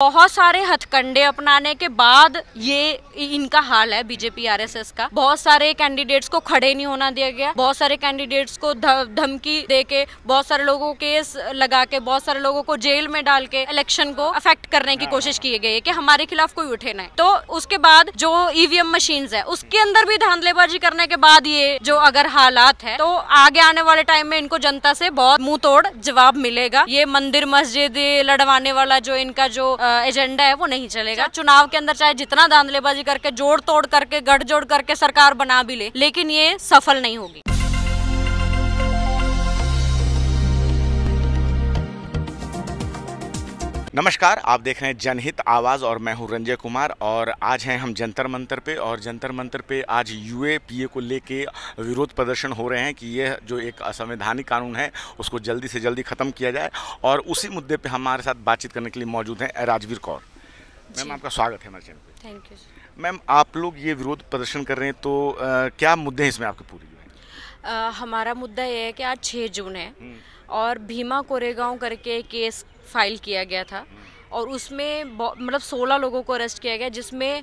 बहुत सारे हथकंडे अपनाने के बाद ये इनका हाल है बीजेपी आरएसएस का बहुत सारे कैंडिडेट्स को खड़े नहीं होना दिया गया बहुत सारे कैंडिडेट्स को धमकी दे के बहुत सारे लोगों को केस लगा के बहुत सारे लोगों को जेल में डाल के इलेक्शन को अफेक्ट करने की कोशिश की गई है कि हमारे खिलाफ कोई उठे ना तो उसके बाद जो ईवीएम e मशीन है उसके अंदर भी धांधलेबाजी करने के बाद ये जो अगर हालात है तो आगे आने वाले टाइम में इनको जनता से बहुत मुंह जवाब मिलेगा ये मंदिर मस्जिद लड़वाने वाला जो इनका जो एजेंडा है वो नहीं चलेगा अच्छा। चुनाव के अंदर चाहे जितना दांधलेबाजी करके जोड़ तोड़ करके गठजोड़ करके सरकार बना भी ले, लेकिन ये सफल नहीं होगी नमस्कार आप देख रहे हैं जनहित आवाज़ और मैं हूं रंजय कुमार और आज हैं हम जंतर मंतर पे और जंतर मंतर पे आज यूएपीए को लेके विरोध प्रदर्शन हो रहे हैं कि यह जो एक असंवैधानिक कानून है उसको जल्दी से जल्दी ख़त्म किया जाए और उसी मुद्दे पे हमारे साथ बातचीत करने के लिए मौजूद हैं राजवीर कौर मैम आपका स्वागत है हमारे चैनल पर थैंक यू मैम आप लोग ये विरोध प्रदर्शन कर रहे हैं तो आ, क्या मुद्दे हैं इसमें आपके पूरी आ, हमारा मुद्दा ये है कि आज छः जून है हम्म। और भीमा कोरेगांव करके केस फाइल किया गया था और उसमें मतलब 16 लोगों को अरेस्ट किया गया जिसमें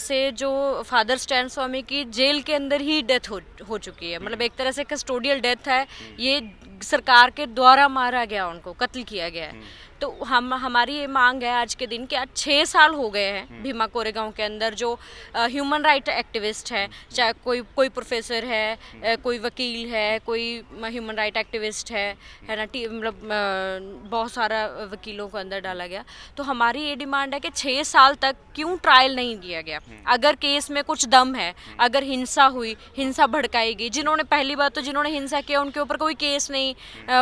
से जो फादर स्टैंड स्वामी की जेल के अंदर ही डेथ हो, हो चुकी है मतलब एक तरह से कस्टोडियल डेथ है ये सरकार के द्वारा मारा गया उनको कत्ल किया गया है तो हम हमारी ये मांग है आज के दिन कि आज छः साल हो गए हैं हम्म। भीमा कोरेगांव के अंदर जो ह्यूमन राइट एक्टिविस्ट है हम्म। चाहे कोई कोई प्रोफेसर है हम्म। कोई वकील है कोई ह्यूमन राइट एक्टिविस्ट है है ना मतलब बहुत सारा वकीलों को अंदर डाला गया तो हमारी ये डिमांड है कि छः साल तक क्यों ट्रायल नहीं किया गया अगर केस में कुछ दम है अगर हिंसा हुई हिंसा भड़काई गई जिन्होंने पहली बार तो जिन्होंने हिंसा किया उनके ऊपर कोई केस नहीं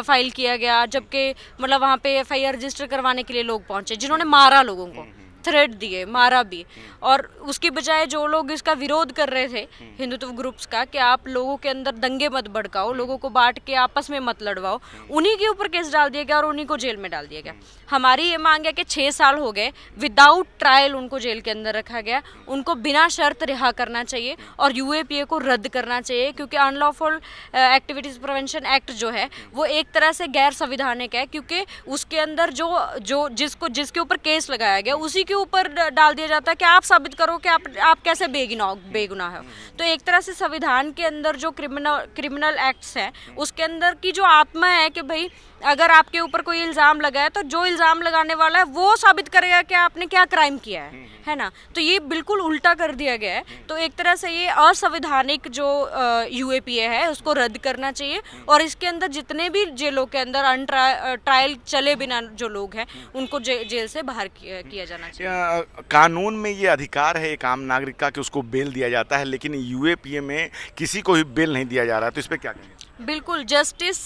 फाइल किया गया जबकि मतलब वहाँ पे एफ आई रजिस्टर करवाने के लिए लोग पहुंचे जिन्होंने मारा लोगों को थ्रेट दिए मारा भी और उसकी बजाय जो लोग इसका विरोध कर रहे थे हिंदुत्व ग्रुप्स का कि आप लोगों के अंदर दंगे मत भड़काओ लोगों को बांट के आपस में मत लड़वाओ उन्हीं के ऊपर केस डाल दिया गया और उन्हीं को जेल में डाल दिया गया हमारी ये मांग है कि छः साल हो गए विदाउट ट्रायल उनको जेल के अंदर रखा गया उनको बिना शर्त रिहा करना चाहिए और यू को रद्द करना चाहिए क्योंकि अनलॉफुल एक्टिविटीज़ प्रिवेंशन एक्ट जो है वो एक तरह से गैर संविधानिक है क्योंकि उसके अंदर जो जो जिसको जिसके ऊपर केस लगाया गया उसी के ऊपर डाल दिया जाता है कि आप साबित करो कि आप आप कैसे बेगुना बेगुना हो तो एक तरह से संविधान के अंदर जो क्रिमिनल क्रिमिनल एक्ट्स हैं उसके अंदर की जो आत्मा है कि भाई अगर आपके ऊपर कोई इल्ज़ाम लगा है तो जो इल्ज़ाम लगाने वाला है वो साबित करेगा कि आपने क्या क्राइम किया है हम्म, हम्म। है ना तो ये बिल्कुल उल्टा कर दिया गया है हम्म। तो एक तरह से ये असंवैधानिक जो यू है उसको रद्द करना चाहिए और इसके अंदर जितने भी जेलों के अंदर अन ट्रायल चले बिना जो लोग हैं उनको जे, जेल से बाहर किया जाना चाहिए कानून में ये अधिकार है एक आम नागरिक का कि उसको बेल दिया जाता है लेकिन यू में किसी को भी बेल नहीं दिया जा रहा है तो इस पर क्या कहेंगे बिल्कुल justice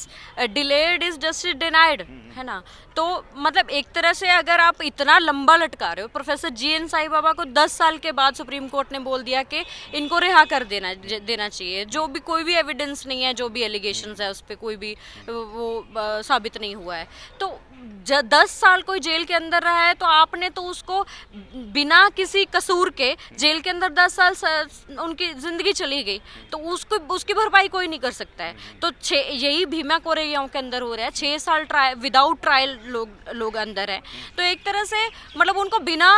delayed is justice denied है ना तो मतलब एक तरह से अगर आप इतना लंबा लटका रहे हो professor G N Sai Baba को 10 साल के बाद सुप्रीम कोर्ट ने बोल दिया कि इनको रिहा कर देना देना चाहिए जो भी कोई भी एविडेंस नहीं है जो भी एलिगेशन है उस पर कोई भी वो uh, साबित नहीं हुआ है तो दस साल कोई जेल के अंदर रहा है तो आपने तो उसको बिना किसी कसूर के जेल के अंदर दस साल उनकी ज़िंदगी चली गई तो उसको उसकी भरपाई कोई नहीं कर सकता है तो छः यही भीमा कोरेगांव के अंदर हो रहा है छः साल ट्रायल विदाउट ट्रायल लोग लोग अंदर हैं तो एक तरह से मतलब उनको बिना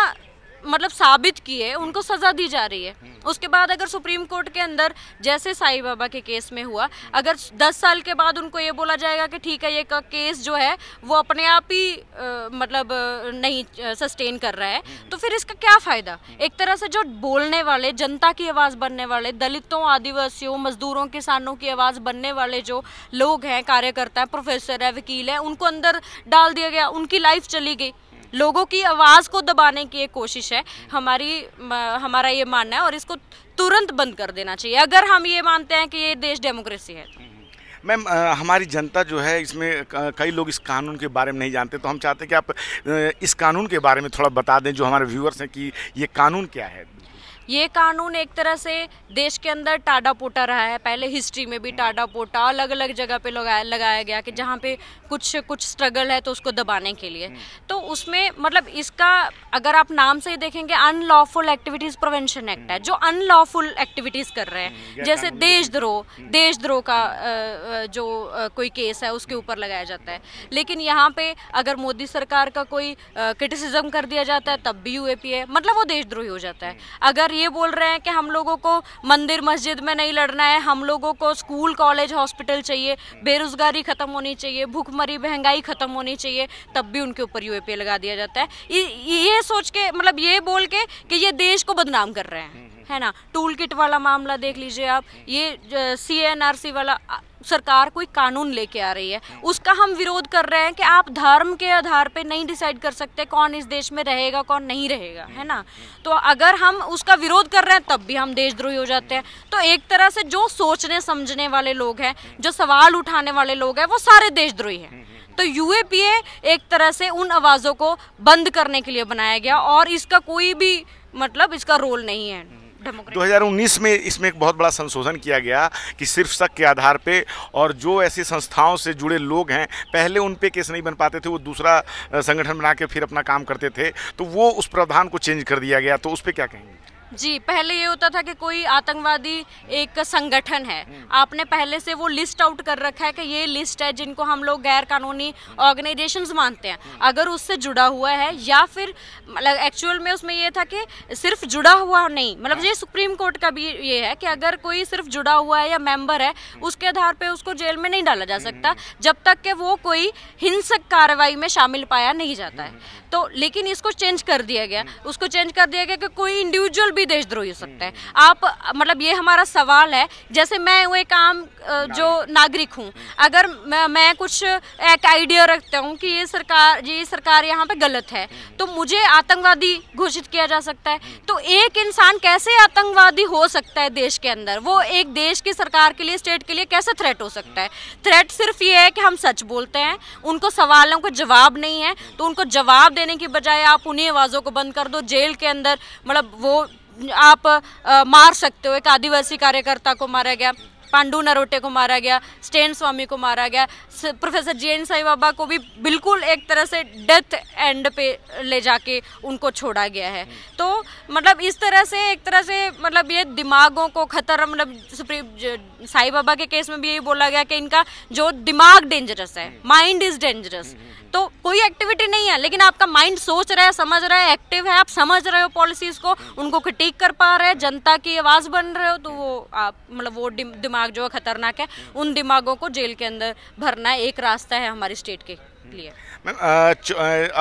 मतलब साबित किए उनको सज़ा दी जा रही है हम्म। उसके बाद अगर सुप्रीम कोर्ट के अंदर जैसे साई बाबा के केस में हुआ अगर 10 साल के बाद उनको ये बोला जाएगा कि ठीक है ये केस जो है वो अपने आप ही आ, मतलब नहीं सस्टेन कर रहा है हम्म। तो फिर इसका क्या फ़ायदा हम्म। एक तरह से जो बोलने वाले जनता की आवाज़ बनने वाले दलितों आदिवासियों मजदूरों किसानों की आवाज़ बनने वाले जो लोग हैं कार्यकर्ता है प्रोफेसर है वकील है उनको अंदर डाल दिया गया उनकी लाइफ चली गई लोगों की आवाज़ को दबाने की एक कोशिश है हमारी हमारा ये मानना है और इसको तुरंत बंद कर देना चाहिए अगर हम ये मानते हैं कि ये देश डेमोक्रेसी है तो। मैम हमारी जनता जो है इसमें कई लोग इस कानून के बारे में नहीं जानते तो हम चाहते हैं कि आप इस कानून के बारे में थोड़ा बता दें जो हमारे व्यूअर्स हैं कि ये कानून क्या है ये कानून एक तरह से देश के अंदर टाडा पोटा रहा है पहले हिस्ट्री में भी टाडा पोटा अलग अलग जगह पे लगाया लगाया गया कि जहाँ पे कुछ कुछ स्ट्रगल है तो उसको दबाने के लिए हम्म। तो उसमें मतलब इसका अगर आप नाम से ही देखेंगे अनलॉफुल एक्टिविटीज़ प्रिवेंशन एक्ट है हम्म। जो अनलॉफुल एक्टिविटीज़ कर रहे हैं हम्म। जैसे देशद्रोह देशद्रोह का जो कोई केस है उसके ऊपर लगाया जाता है लेकिन यहाँ पे अगर मोदी सरकार का कोई क्रिटिसिज्म कर दिया जाता है तब भी यूएपीए मतलब वो देशद्रोही हो जाता है अगर ये बोल रहे हैं कि हम लोगों को मंदिर मस्जिद में नहीं लड़ना है हम लोगों को स्कूल कॉलेज हॉस्पिटल चाहिए बेरोजगारी खत्म होनी चाहिए भूखमरी महंगाई खत्म होनी चाहिए तब भी उनके ऊपर यूएपीए लगा दिया जाता है ये सोच के मतलब ये बोल के कि ये देश को बदनाम कर रहे हैं हम्म, हम्म। है ना टूल किट वाला मामला देख लीजिए आप ये सी एन आर सी वाला सरकार कोई कानून लेके आ रही है उसका हम विरोध कर रहे हैं कि आप धर्म के आधार पे नहीं डिसाइड कर सकते कौन इस देश में रहेगा कौन नहीं रहेगा है ना तो अगर हम उसका विरोध कर रहे हैं तब भी हम देशद्रोही हो जाते हैं तो एक तरह से जो सोचने समझने वाले लोग हैं जो सवाल उठाने वाले लोग हैं वो सारे देशद्रोही हैं तो यूएपीए एक तरह से उन आवाज़ों को बंद करने के लिए बनाया गया और इसका कोई भी मतलब इसका रोल नहीं है 2019 में इसमें एक बहुत बड़ा संशोधन किया गया कि सिर्फ शक के आधार पे और जो ऐसी संस्थाओं से जुड़े लोग हैं पहले उन पे केस नहीं बन पाते थे वो दूसरा संगठन बना के फिर अपना काम करते थे तो वो उस प्रावधान को चेंज कर दिया गया तो उस पर क्या कहेंगे जी पहले ये होता था कि कोई आतंकवादी एक संगठन है हम्म। आपने पहले से वो लिस्ट आउट कर रखा है कि ये लिस्ट है जिनको हम लोग गैर कानूनी ऑर्गेनाइजेशंस मानते हैं हम्म। अगर उससे जुड़ा हुआ है या फिर मतलब एक्चुअल में उसमें ये था कि सिर्फ जुड़ा हुआ नहीं मतलब हम्म। ये सुप्रीम कोर्ट का भी ये है कि अगर कोई सिर्फ जुड़ा हुआ है या मेम्बर है उसके आधार पर उसको जेल में नहीं डाला जा सकता जब तक कि वो कोई हिंसक कार्रवाई में शामिल पाया नहीं जाता है तो लेकिन इसको चेंज कर दिया गया उसको चेंज कर दिया गया कि कोई इंडिविजुअल भी भी देशद्रोही हो सकता है हम्म, हम्म, आप मतलब ये हमारा सवाल है जैसे मैं वो एक आम जो नागरिक हूँ हम्म। अगर मैं मैं कुछ एक आइडिया रखता हूँ कि ये सरकार ये सरकार यहाँ पे गलत है तो मुझे आतंकवादी घोषित किया जा सकता है तो एक इंसान कैसे आतंकवादी हो सकता है देश के अंदर वो एक देश की सरकार के लिए स्टेट के लिए कैसे थ्रेट हो सकता है थ्रेट सिर्फ ये है कि हम सच बोलते हैं उनको सवालों का जवाब नहीं है तो उनको जवाब देने के बजाय आप उन्हीं आवाज़ों को बंद कर दो जेल के अंदर मतलब वो आप आ, मार सकते हो एक आदिवासी कार्यकर्ता को मारा गया पांडू नरोटे को मारा गया स्टेन स्वामी को मारा गया professor G N Sai Baba को भी बिल्कुल एक तरह से डेथ एंड पे ले जाके उनको छोड़ा गया है तो मतलब इस तरह से एक तरह से मतलब ये दिमागों को खतर मतलब सुप्रीम साई बाबा के केस में भी यही बोला गया कि इनका जो दिमाग डेंजरस है माइंड इज डेंजरस तो कोई एक्टिविटी नहीं है लेकिन आपका माइंड सोच रहा है समझ रहा है एक्टिव है आप समझ रहे हो पॉलिसीज को उनको क्रिटिक कर पा रहे हैं जनता की आवाज़ बन रहे हो तो वो आप मतलब वो दिमाग दिमाग जो है खतरनाक है उन दिमागों को जेल के अंदर भरना एक रास्ता है हमारी स्टेट के लिए मैम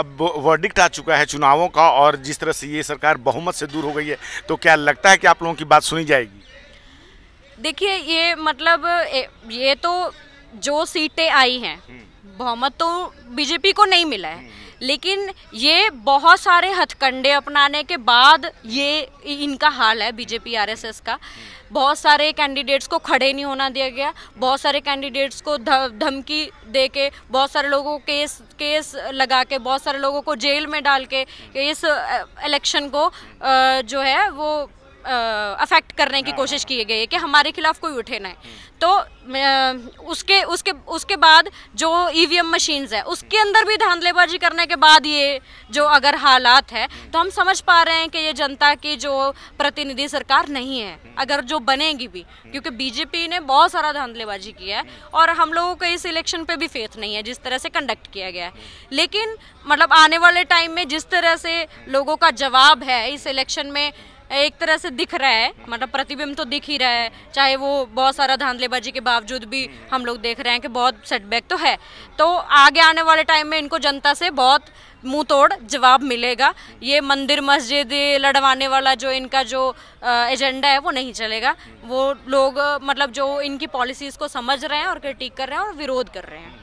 अब वर्डिक्ट आ चुका है चुनावों का और जिस तरह से ये सरकार बहुमत से दूर हो गई है तो क्या लगता है कि आप लोगों की बात सुनी जाएगी देखिए ये मतलब ये तो जो सीटें आई हैं हम्म। बहुमत तो बीजेपी को नहीं मिला है हम्म। लेकिन ये बहुत सारे हथकंडे अपनाने के बाद ये इनका हाल है बीजेपी आरएसएस का बहुत सारे कैंडिडेट्स को खड़े नहीं होना दिया गया बहुत सारे कैंडिडेट्स को धमकी दे के बहुत सारे लोगों को केस केस लगा के बहुत सारे लोगों को जेल में डाल के इस इलेक्शन को जो है वो अफेक्ट करने की हाँ, कोशिश हाँ, की हाँ। गई है कि हमारे खिलाफ कोई उठे ना तो उसके उसके उसके बाद जो ईवीएम मशीन्स है उसके अंदर भी धांधलेबाजी करने के बाद ये जो अगर हालात है तो हम समझ पा रहे हैं कि ये जनता की जो प्रतिनिधि सरकार नहीं है अगर जो बनेगी भी क्योंकि बीजेपी ने बहुत सारा धांधलेबाजी किया है और हम लोगों को इस इलेक्शन पे भी फेथ नहीं है जिस तरह से कंडक्ट किया गया है लेकिन मतलब आने वाले टाइम में जिस तरह से लोगों का जवाब है इस इलेक्शन में एक तरह से दिख रहा है मतलब प्रतिबिंब तो दिख ही रहा है चाहे वो बहुत सारा धांधलेबाजी के बावजूद भी हम लोग देख रहे हैं कि बहुत सेटबैक तो है तो आगे आने वाले टाइम में इनको जनता से बहुत मुंह तोड़ जवाब मिलेगा ये मंदिर मस्जिद लड़वाने वाला जो इनका जो एजेंडा है वो नहीं चलेगा वो लोग मतलब जो इनकी पॉलिसीज़ को समझ रहे हैं और क्रिटिक कर रहे हैं और विरोध कर रहे हैं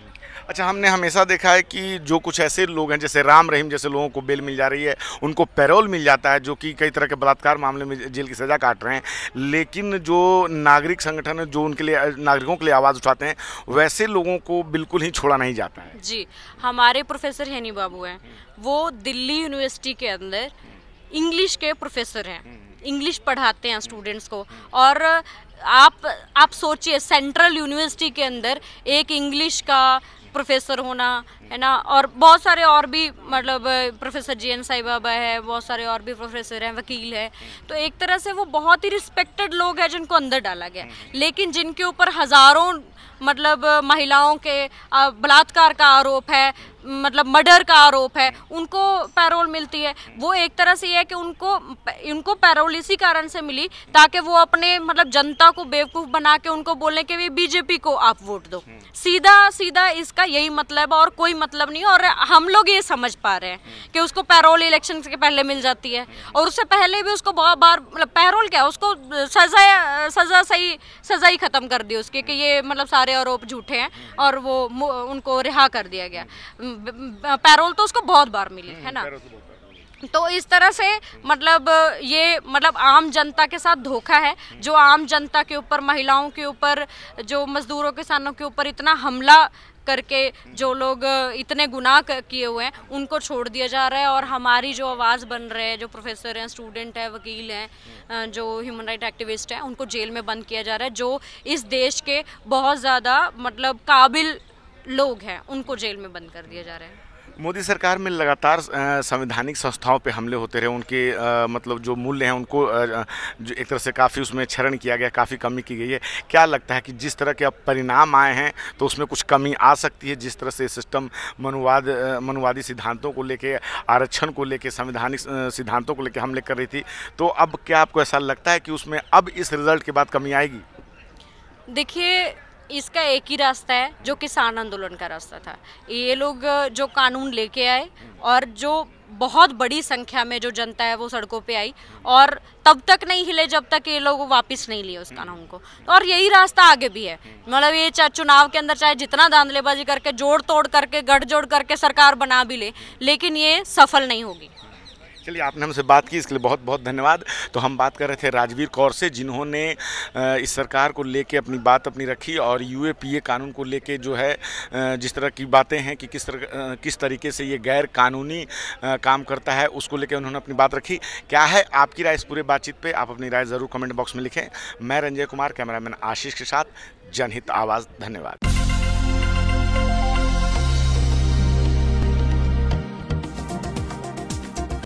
अच्छा हमने हमेशा देखा है कि जो कुछ ऐसे लोग हैं जैसे राम रहीम जैसे लोगों को बेल मिल जा रही है उनको पैरोल मिल जाता है जो कि कई तरह के बलात्कार मामले में जेल की सज़ा काट रहे हैं लेकिन जो नागरिक संगठन है जो उनके लिए नागरिकों के लिए आवाज़ उठाते हैं वैसे लोगों को बिल्कुल ही छोड़ा नहीं जाता है जी हमारे प्रोफेसर हैनी बाबू हैं वो दिल्ली यूनिवर्सिटी के अंदर इंग्लिश के प्रोफेसर हैं इंग्लिश पढ़ाते हैं स्टूडेंट्स को और आप आप सोचिए सेंट्रल यूनिवर्सिटी के अंदर एक इंग्लिश का प्रोफेसर होना है ना और बहुत सारे और भी मतलब professor G N Sai Baba है बहुत सारे और भी प्रोफेसर हैं वकील है तो एक तरह से वो बहुत ही रिस्पेक्टेड लोग हैं जिनको अंदर डाला गया हम्म। लेकिन जिनके ऊपर हज़ारों मतलब महिलाओं के बलात्कार का आरोप है मतलब मर्डर का आरोप है उनको पैरोल मिलती है वो एक तरह से ये है कि उनको उनको पैरोल इसी कारण से मिली ताकि वो अपने मतलब जनता को बेवकूफ़ बना के उनको बोले कि भी बीजेपी को आप वोट दो हम्म। सीधा सीधा इसका यही मतलब और कोई मतलब नहीं और हम लोग ये समझ पा रहे हैं हम्म। कि उसको पैरोल इलेक्शन के पहले मिल जाती है हम्म। और उससे पहले भी उसको बहुत बार मतलब पैरोल क्या उसको सजा सजा सही सजा ही ख़त्म कर दी उसकी कि ये मतलब सारे आरोप झूठे हैं और वो उनको रिहा कर दिया गया पैरोल तो उसको बहुत बार मिली हम्म, है ना तो, तो इस तरह से मतलब ये मतलब आम जनता के साथ धोखा है हम्म। जो आम जनता के ऊपर महिलाओं के ऊपर जो मजदूरों किसानों के ऊपर इतना हमला करके हम्म। जो लोग इतने गुनाह किए हुए हैं उनको छोड़ दिया जा रहा है और हमारी जो आवाज़ बन रहे हैं जो प्रोफेसर हैं स्टूडेंट हैं वकील हैं जो ह्यूमन राइट एक्टिविस्ट हैं उनको जेल में बंद किया जा रहा है जो इस देश के बहुत ज़्यादा मतलब काबिल लोग हैं उनको जेल में बंद कर दिया जा रहा है मोदी सरकार में लगातार संवैधानिक संस्थाओं पे हमले होते रहे उनके आ, मतलब जो मूल्य हैं उनको आ, जो एक तरह से काफ़ी उसमें क्षरण किया गया काफ़ी कमी की गई है क्या लगता है कि जिस तरह के अब परिणाम आए हैं तो उसमें कुछ कमी आ सकती है जिस तरह से सिस्टम मनुवाद मनुवादी सिद्धांतों को लेके आरक्षण को लेकर संवैधानिक सिद्धांतों को लेकर हमले कर रही थी तो अब क्या आपको ऐसा लगता है कि उसमें अब इस रिजल्ट के बाद कमी आएगी देखिए इसका एक ही रास्ता है जो किसान आंदोलन का रास्ता था ये लोग जो कानून लेके आए और जो बहुत बड़ी संख्या में जो जनता है वो सड़कों पे आई और तब तक नहीं हिले जब तक ये लोग वापस नहीं लिए उस कानून को और यही रास्ता आगे भी है मतलब ये चाहे चुनाव के अंदर चाहे जितना दांधलेबाजी करके जोड़ तोड़ करके गठजोड़ करके सरकार बना भी ले, लेकिन ये सफल नहीं होगी चलिए आपने हमसे बात की इसके लिए बहुत बहुत धन्यवाद तो हम बात कर रहे थे राजवीर कौर से जिन्होंने इस सरकार को लेके अपनी बात अपनी रखी और यू कानून को लेके जो है जिस तरह की बातें हैं कि किस तरह किस तरीके से ये गैर कानूनी काम करता है उसको लेकर उन्होंने अपनी बात रखी क्या है आपकी राय इस पूरे बातचीत पर आप अपनी राय ज़रूर कमेंट बॉक्स में लिखें मैं रंजय कुमार कैमरामैन आशीष के साथ जनहित आवाज़ धन्यवाद